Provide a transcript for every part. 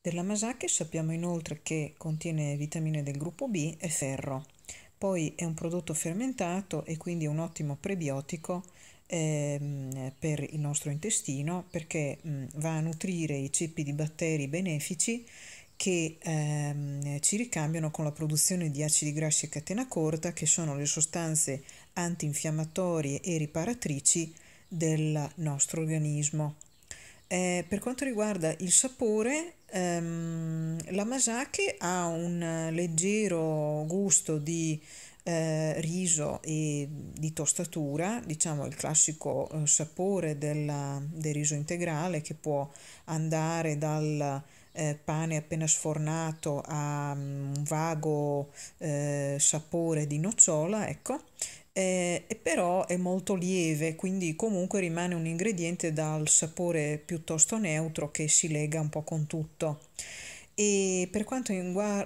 Della masacche sappiamo inoltre che contiene vitamine del gruppo B e ferro. Poi è un prodotto fermentato e quindi un ottimo prebiotico ehm, per il nostro intestino perché mh, mm, va a nutrire i ceppi di batteri benefici che ehm, ci ricambiano con la produzione di acidi grassi a catena corta che sono le sostanze antinfiammatorie e riparatrici del nostro organismo. Eh, per quanto riguarda il sapore, ehm, la masake ha un leggero gusto di eh, riso e di tostatura, diciamo il classico eh, sapore della, del riso integrale che può andare dal eh, pane appena sfornato a mm, un vago eh, sapore di nocciola, ecco eh, e però è molto lieve, quindi comunque rimane un ingrediente dal sapore piuttosto neutro che si lega un po' con tutto. E per quanto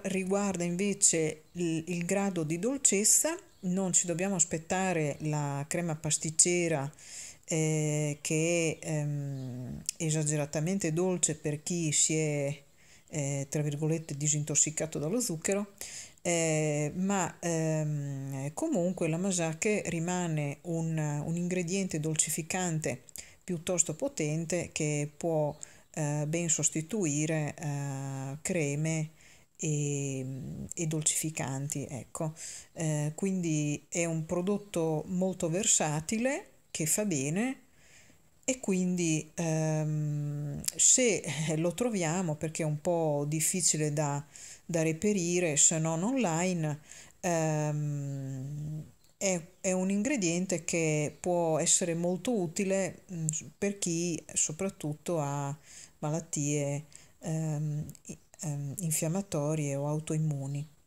riguarda invece il, il grado di dolcezza, non ci dobbiamo aspettare la crema pasticcera eh, che è ehm, esageratamente dolce per chi si è eh, tra virgolette disintossicato dallo zucchero eh, ma ehm, comunque la masache rimane un, un, ingrediente dolcificante piuttosto potente che può eh, ben sostituire eh, creme e, e, dolcificanti. Ecco. Eh, quindi è un prodotto molto versatile che fa bene e quindi ehm, se eh, lo troviamo perché è un po' difficile da, da reperire se non online ehm, è, è, un ingrediente che può essere molto utile mh, mm, per chi soprattutto ha malattie ehm, ehm, infiammatorie o autoimmuni.